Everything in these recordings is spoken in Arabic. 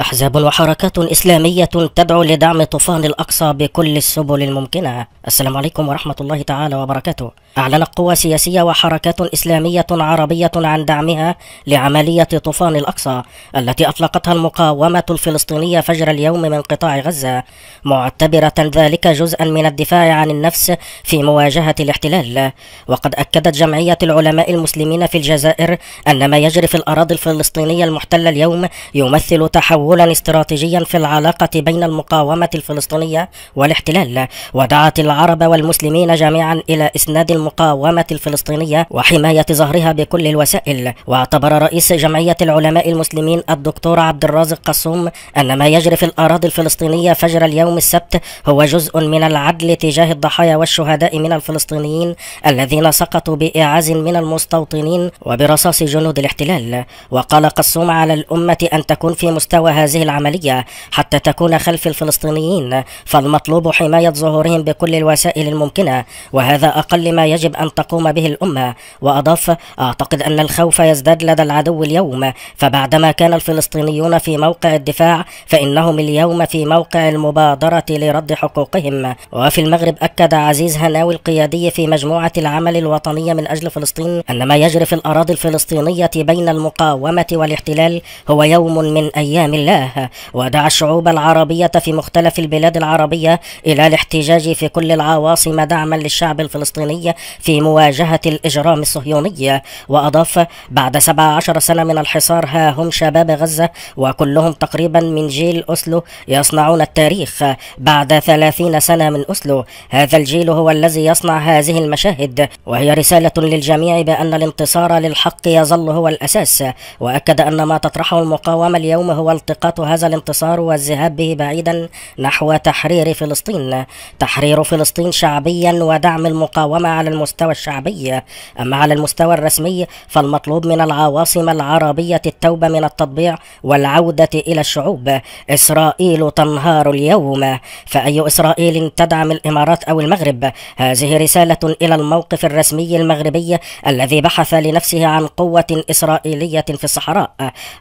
أحزاب وحركات إسلامية تدعو لدعم طوفان الأقصى بكل السبل الممكنة السلام عليكم ورحمة الله تعالى وبركاته أعلنت قوى سياسية وحركات إسلامية عربية عن دعمها لعملية طوفان الأقصى التي أطلقتها المقاومة الفلسطينية فجر اليوم من قطاع غزة معتبرة ذلك جزءا من الدفاع عن النفس في مواجهة الاحتلال وقد أكدت جمعية العلماء المسلمين في الجزائر أن ما يجري في الأراضي الفلسطينية المحتلة اليوم يمثل تحول تحولا استراتيجيا في العلاقة بين المقاومة الفلسطينية والاحتلال ودعت العرب والمسلمين جميعا إلى إسناد المقاومة الفلسطينية وحماية ظهرها بكل الوسائل واعتبر رئيس جمعية العلماء المسلمين الدكتور عبد الرازق قصوم أن ما يجري في الأراضي الفلسطينية فجر اليوم السبت هو جزء من العدل تجاه الضحايا والشهداء من الفلسطينيين الذين سقطوا بإعاز من المستوطنين وبرصاص جنود الاحتلال وقال قصوم على الأمة أن تكون في مستوى هذه العملية حتى تكون خلف الفلسطينيين فالمطلوب حماية ظهورهم بكل الوسائل الممكنة وهذا أقل ما يجب أن تقوم به الأمة وأضاف أعتقد أن الخوف يزداد لدى العدو اليوم فبعدما كان الفلسطينيون في موقع الدفاع فإنهم اليوم في موقع المبادرة لرد حقوقهم وفي المغرب أكد عزيز هناوي القيادي في مجموعة العمل الوطنية من أجل فلسطين أن ما يجري في الأراضي الفلسطينية بين المقاومة والاحتلال هو يوم من أيام الله ودعا الشعوب العربية في مختلف البلاد العربية إلى الاحتجاج في كل العواصم دعما للشعب الفلسطيني في مواجهة الإجرام الصهيوني وأضاف بعد 17 سنة من الحصار ها هم شباب غزة وكلهم تقريبا من جيل أسلو يصنعون التاريخ بعد 30 سنة من أسلو هذا الجيل هو الذي يصنع هذه المشاهد وهي رسالة للجميع بأن الانتصار للحق يظل هو الأساس وأكد أن ما تطرحه المقاومة اليوم هو التقاط حقيقة هذا الانتصار والذهاب به بعيدا نحو تحرير فلسطين تحرير فلسطين شعبيا ودعم المقاومة على المستوى الشعبي أما على المستوى الرسمي فالمطلوب من العواصم العربية التوبة من التطبيع والعودة إلى الشعوب إسرائيل تنهار اليوم فأي إسرائيل تدعم الإمارات أو المغرب هذه رسالة إلى الموقف الرسمي المغربي الذي بحث لنفسه عن قوة إسرائيلية في الصحراء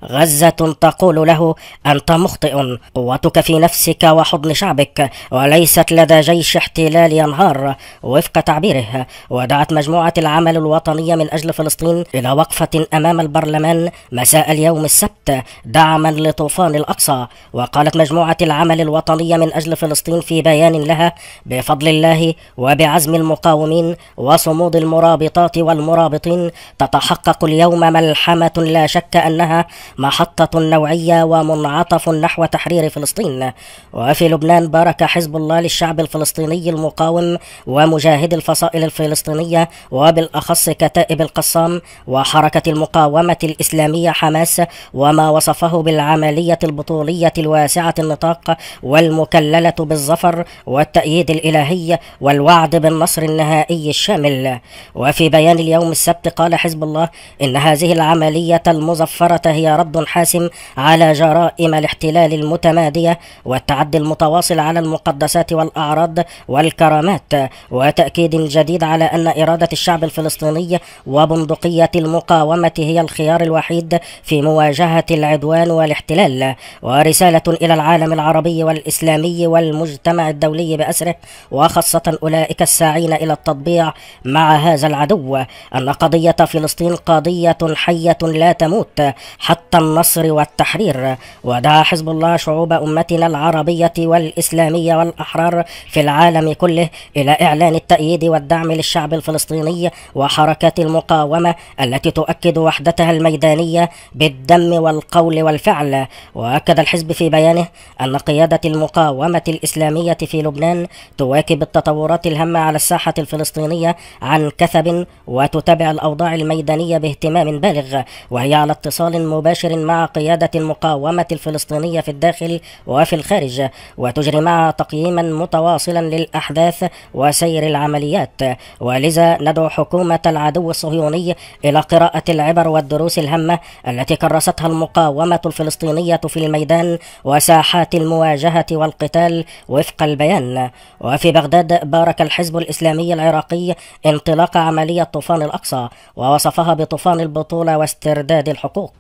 غزة تقول له أنت مخطئ قوتك في نفسك وحضن شعبك وليست لدى جيش احتلال ينهار وفق تعبيره ودعت مجموعة العمل الوطنية من أجل فلسطين إلى وقفة أمام البرلمان مساء اليوم السبت دعما لطوفان الأقصى وقالت مجموعة العمل الوطنية من أجل فلسطين في بيان لها بفضل الله وبعزم المقاومين وصمود المرابطات والمرابطين تتحقق اليوم ملحمة لا شك أنها محطة نوعية و منعطف نحو تحرير فلسطين وفي لبنان بارك حزب الله للشعب الفلسطيني المقاوم ومجاهد الفصائل الفلسطينية وبالأخص كتائب القسام وحركة المقاومة الإسلامية حماس وما وصفه بالعملية البطولية الواسعة النطاق والمكللة بالظفر والتأييد الإلهي والوعد بالنصر النهائي الشامل وفي بيان اليوم السبت قال حزب الله إن هذه العملية المزفرة هي رد حاسم على جار جرائم الاحتلال المتمادية والتعدي المتواصل على المقدسات والأعراض والكرامات وتأكيد جديد على أن إرادة الشعب الفلسطيني وبندقية المقاومة هي الخيار الوحيد في مواجهة العدوان والاحتلال ورسالة إلى العالم العربي والإسلامي والمجتمع الدولي بأسره وخاصة أولئك الساعين إلى التطبيع مع هذا العدو أن قضية فلسطين قضية حية لا تموت حتى النصر والتحرير ودعا حزب الله شعوب أمتنا العربية والإسلامية والأحرار في العالم كله إلى إعلان التأييد والدعم للشعب الفلسطيني وحركات المقاومة التي تؤكد وحدتها الميدانية بالدم والقول والفعل وأكد الحزب في بيانه أن قيادة المقاومة الإسلامية في لبنان تواكب التطورات الهامة على الساحة الفلسطينية عن كثب وتتابع الأوضاع الميدانية باهتمام بالغ وهي على اتصال مباشر مع قيادة المقاومة المقاومة الفلسطينية في الداخل وفي الخارج وتجري معها تقييما متواصلا للأحداث وسير العمليات ولذا ندعو حكومة العدو الصهيوني إلى قراءة العبر والدروس الهامة التي كرستها المقاومة الفلسطينية في الميدان وساحات المواجهة والقتال وفق البيان وفي بغداد بارك الحزب الإسلامي العراقي انطلاق عملية طوفان الأقصى ووصفها بطوفان البطولة واسترداد الحقوق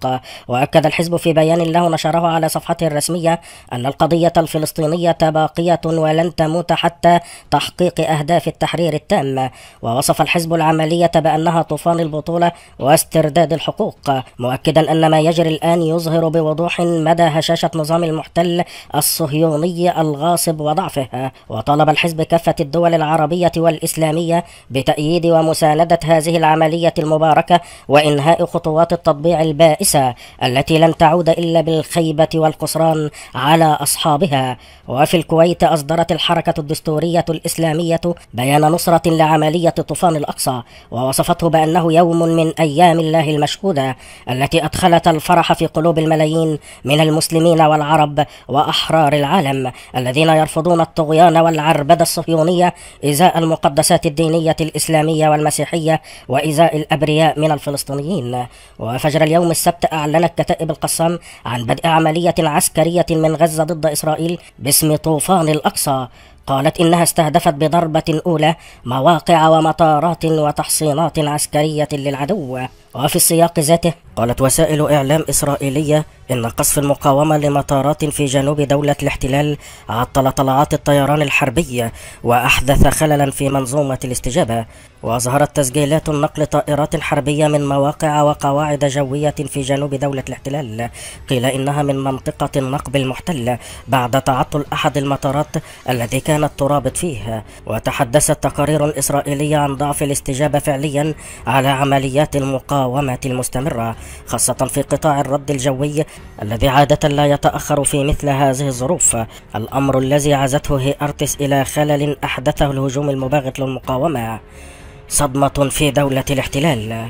وأكد الحزب في بيان له نشر نشره على صفحته الرسمية أن القضية الفلسطينية باقية ولن تموت حتى تحقيق أهداف التحرير التام ووصف الحزب العملية بأنها طوفان البطولة واسترداد الحقوق مؤكدا أن ما يجري الآن يظهر بوضوح مدى هشاشة نظام المحتل الصهيوني الغاصب وضعفه وطالب الحزب كافة الدول العربية والإسلامية بتأييد ومساندة هذه العملية المباركة وإنهاء خطوات التطبيع البائسة التي لن تعود إلا بالخير الخيبة والقصران على أصحابها وفي الكويت أصدرت الحركة الدستورية الإسلامية بيان نصرة لعملية طوفان الأقصى ووصفته بأنه يوم من أيام الله المشهودة التي أدخلت الفرح في قلوب الملايين من المسلمين والعرب وأحرار العالم الذين يرفضون الطغيان والعربدة الصهيونية إزاء المقدسات الدينية الإسلامية والمسيحية وإزاء الأبرياء من الفلسطينيين وفجر اليوم السبت أعلنت كتائب القسام عن بدء العملية العسكرية من غزة ضد إسرائيل باسم طوفان الأقصى قالت إنها استهدفت بضربة أولى مواقع ومطارات وتحصينات عسكرية للعدو وفي السياق ذاته قالت وسائل إعلام إسرائيلية إن قصف المقاومة لمطارات في جنوب دولة الاحتلال عطل طلعات الطيران الحربي وأحدث خللا في منظومة الاستجابة وأظهرت تسجيلات نقل طائرات حربية من مواقع وقواعد جوية في جنوب دولة الاحتلال قيل إنها من منطقة النقب المحتلة بعد تعطل أحد المطارات الذي كانت ترابط فيه وتحدثت تقارير إسرائيلية عن ضعف الاستجابة فعليا على عمليات المقاومة المقاومات المستمرة خاصة في قطاع الرد الجوي الذي عادة لا يتأخر في مثل هذه الظروف الأمر الذي عزته هيأرتس إلى خلل أحدثه الهجوم المباغت للمقاومة صدمة في دولة الاحتلال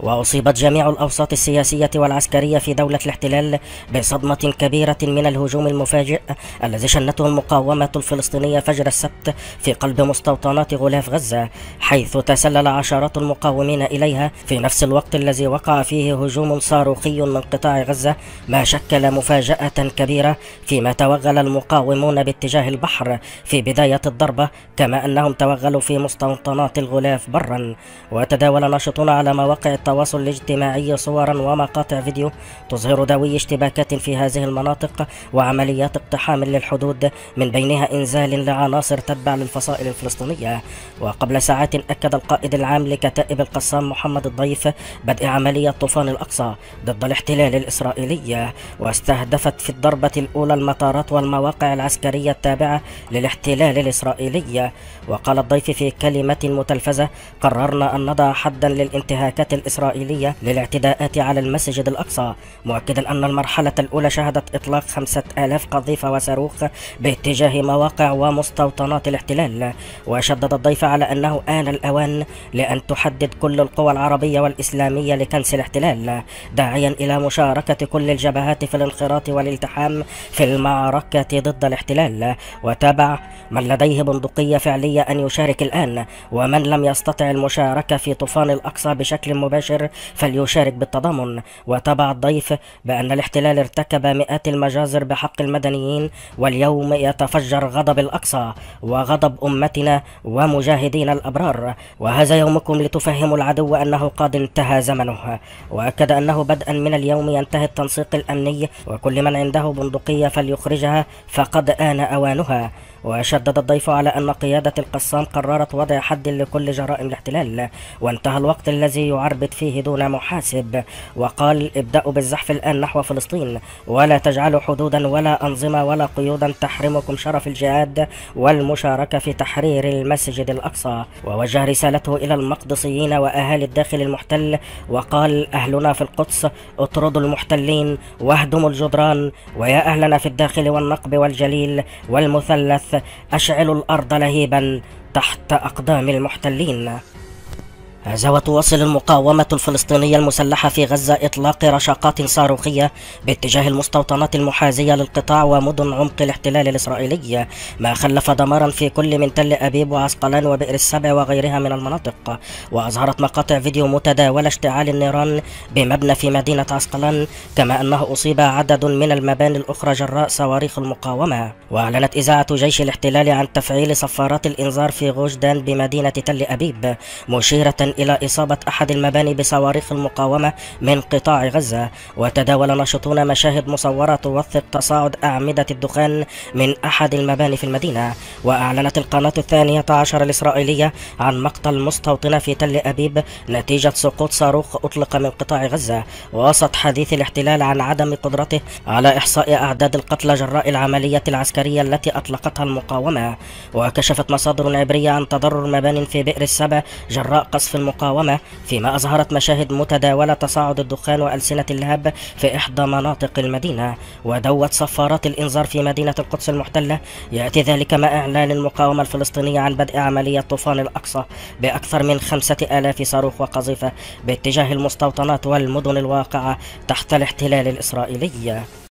وأصيبت جميع الأوساط السياسية والعسكرية في دولة الاحتلال بصدمة كبيرة من الهجوم المفاجئ الذي شنته المقاومة الفلسطينية فجر السبت في قلب مستوطنات غلاف غزة حيث تسلل عشرات المقاومين إليها في نفس الوقت الذي وقع فيه هجوم صاروخي من قطاع غزة ما شكل مفاجأة كبيرة فيما توغل المقاومون باتجاه البحر في بداية الضربة كما أنهم توغلوا في مستوطنات الغلاف برا وتداول ناشطون على مواقع التواصل الاجتماعي صورا ومقاطع فيديو تظهر ذوي اشتباكات في هذه المناطق وعمليات اقتحام للحدود من بينها إنزال لعناصر تتبع للفصائل الفلسطينية وقبل ساعات أكد القائد العام لكتائب القسام محمد الضيف بدء عملية طوفان الأقصى ضد الاحتلال الإسرائيلي واستهدفت في الضربة الأولى المطارات والمواقع العسكرية التابعة للاحتلال الإسرائيلي وقال الضيف في كلمة متلفزة قررنا أن نضع حدا للانتهاكات الإسرائيلية الإسرائيلية للاعتداءات على المسجد الأقصى مؤكدا أن المرحلة الأولى شهدت إطلاق 5000 قذيفة وصاروخ باتجاه مواقع ومستوطنات الاحتلال وشدد الضيف على أنه آن الأوان لأن تحدد كل القوى العربية والإسلامية لكنس الاحتلال داعيا إلى مشاركة كل الجبهات في الانخراط والالتحام في المعركة ضد الاحتلال وتابع من لديه بندقية فعلية أن يشارك الآن ومن لم يستطع المشاركة في طوفان الأقصى بشكل مباشر مباشر فليشارك بالتضامن وتبع الضيف بأن الاحتلال ارتكب مئات المجازر بحق المدنيين واليوم يتفجر غضب الأقصى وغضب أمتنا ومجاهدينا الأبرار وهذا يومكم لتفهموا العدو أنه قد انتهى زمنه وأكد أنه بدءا من اليوم ينتهي التنسيق الأمني وكل من عنده بندقية فليخرجها فقد آن أوانها وشدد الضيف على أن قيادة القسام قررت وضع حد لكل جرائم الاحتلال وانتهى الوقت الذي يعربد فيه دون محاسب وقال ابدأوا بالزحف الآن نحو فلسطين ولا تجعلوا حدودا ولا أنظمة ولا قيودا تحرمكم شرف الجهاد والمشاركة في تحرير المسجد الأقصى ووجه رسالته إلى المقدسيين وأهالي الداخل المحتل وقال أهلنا في القدس اطردوا المحتلين واهدموا الجدران ويا أهلنا في الداخل والنقب والجليل والمثلث أشعلوا أشعل الأرض لهيبا تحت أقدام المحتلين وتواصل المقاومة الفلسطينية المسلحة في غزة إطلاق رشاقات صاروخية باتجاه المستوطنات المحاذية للقطاع ومدن عمق الاحتلال الإسرائيلي ما خلف دمارا في كل من تل أبيب وعسقلان وبئر السبع وغيرها من المناطق وأظهرت مقاطع فيديو متداولة اشتعال النيران بمبنى في مدينة عسقلان كما أنه أصيب عدد من المباني الأخرى جراء صواريخ المقاومة وأعلنت إذاعة جيش الاحتلال عن تفعيل صفارات الإنذار في غوش دان بمدينة تل أبيب مشيرة إلى إصابة أحد المباني بصواريخ المقاومة من قطاع غزة وتداول ناشطون مشاهد مصورة توثق تصاعد أعمدة الدخان من أحد المباني في المدينة وأعلنت القناة الثانية عشر الإسرائيلية عن مقتل مستوطنة في تل أبيب نتيجة سقوط صاروخ أطلق من قطاع غزة وسط حديث الاحتلال عن عدم قدرته على إحصاء أعداد القتلى جراء العملية العسكرية التي أطلقتها المقاومة وكشفت مصادر عبرية عن تضرر مباني في بئر السبع جراء قصف المقاومة فيما أظهرت مشاهد متداولة تصاعد الدخان وألسنة اللهب في إحدى مناطق المدينة ودوت صفارات الإنذار في مدينة القدس المحتلة يأتي ذلك مع إعلان المقاومة الفلسطينية عن بدء عملية طوفان الأقصى بأكثر من خمسة آلاف صاروخ وقذيفة باتجاه المستوطنات والمدن الواقعة تحت الاحتلال الإسرائيلي